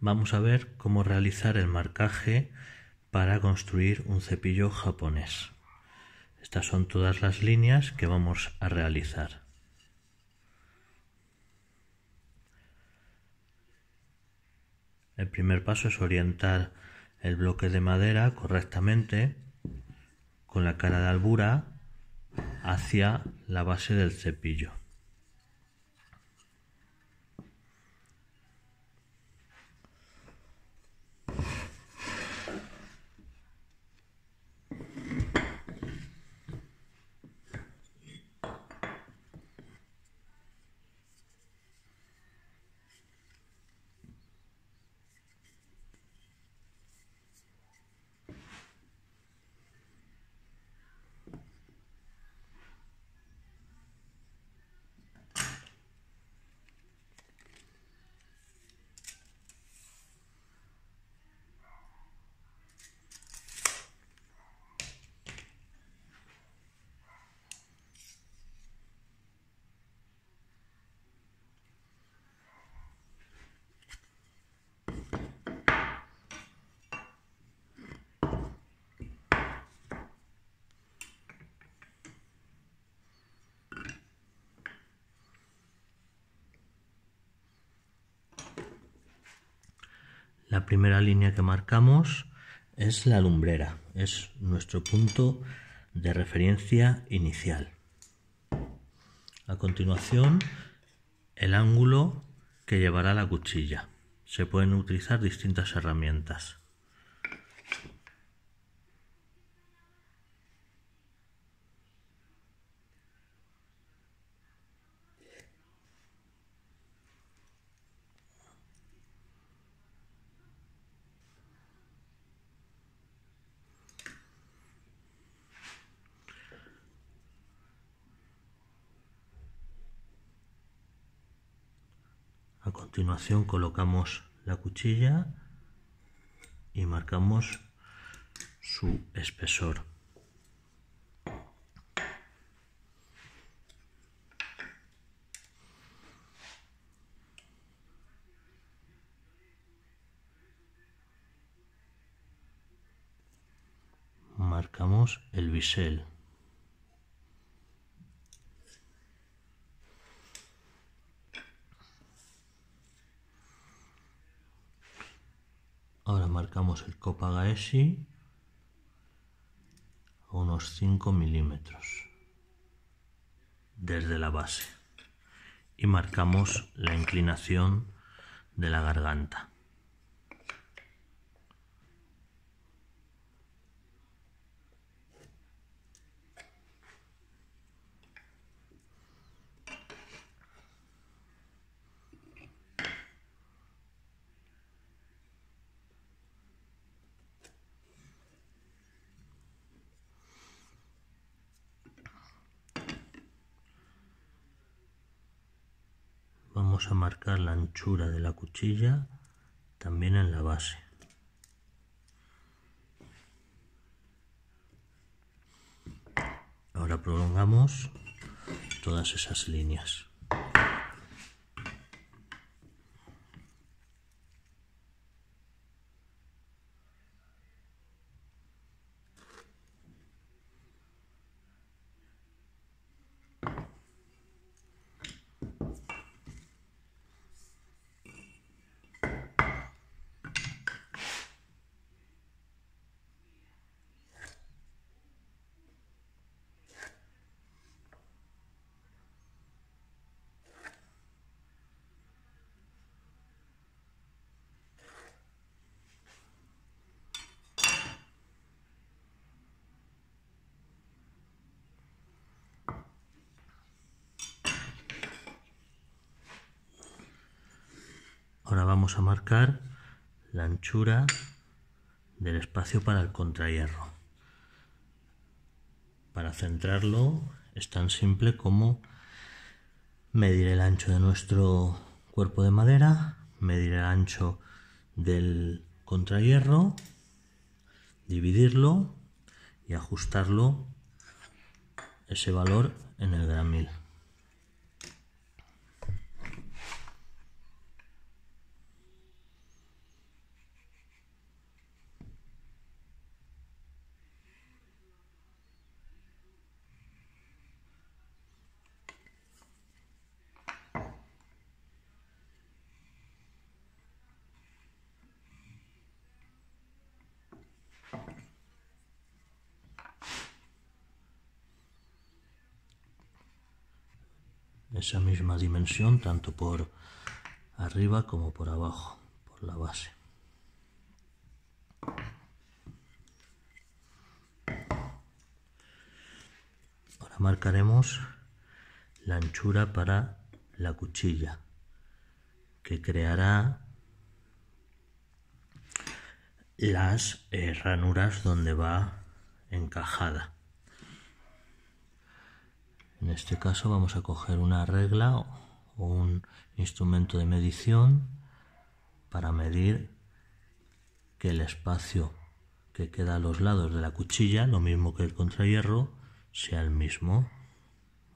vamos a ver cómo realizar el marcaje para construir un cepillo japonés. Estas son todas las líneas que vamos a realizar. El primer paso es orientar el bloque de madera correctamente con la cara de albura hacia la base del cepillo. La primera línea que marcamos es la lumbrera, es nuestro punto de referencia inicial. A continuación, el ángulo que llevará la cuchilla. Se pueden utilizar distintas herramientas. a continuación colocamos la cuchilla y marcamos su espesor marcamos el bisel Ahora marcamos el Copagaeshi a unos 5 milímetros desde la base y marcamos la inclinación de la garganta. vamos a marcar la anchura de la cuchilla también en la base ahora prolongamos todas esas líneas Ahora vamos a marcar la anchura del espacio para el contrahierro. Para centrarlo es tan simple como medir el ancho de nuestro cuerpo de madera, medir el ancho del contrahierro, dividirlo y ajustarlo ese valor en el gramil. esa misma dimensión tanto por arriba como por abajo, por la base. Ahora marcaremos la anchura para la cuchilla que creará las eh, ranuras donde va encajada. En este caso vamos a coger una regla o un instrumento de medición para medir que el espacio que queda a los lados de la cuchilla, lo mismo que el contrahierro, sea el mismo.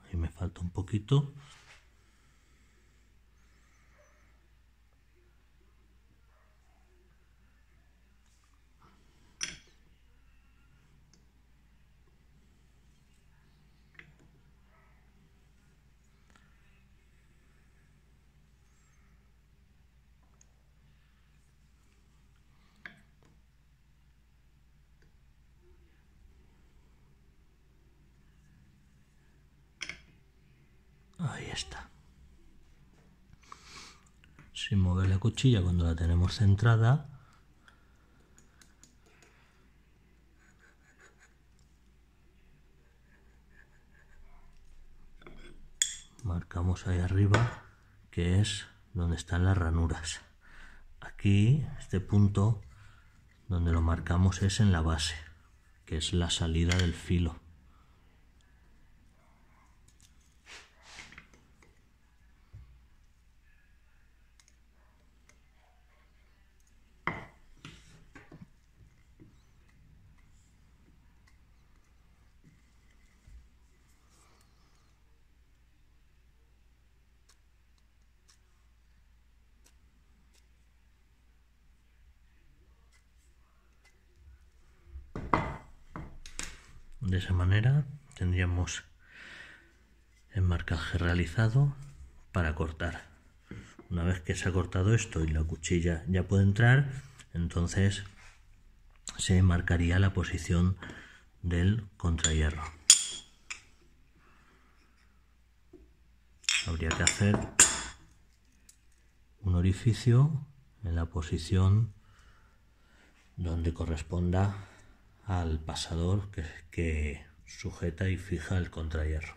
Ahí me falta un poquito. esta. Sin mover la cuchilla cuando la tenemos centrada, marcamos ahí arriba que es donde están las ranuras aquí este punto donde lo marcamos es en la base que es la salida del filo De esa manera tendríamos el marcaje realizado para cortar. Una vez que se ha cortado esto y la cuchilla ya puede entrar, entonces se marcaría la posición del contrahierro. Habría que hacer un orificio en la posición donde corresponda al pasador que, sujeta y fija el contrahierro.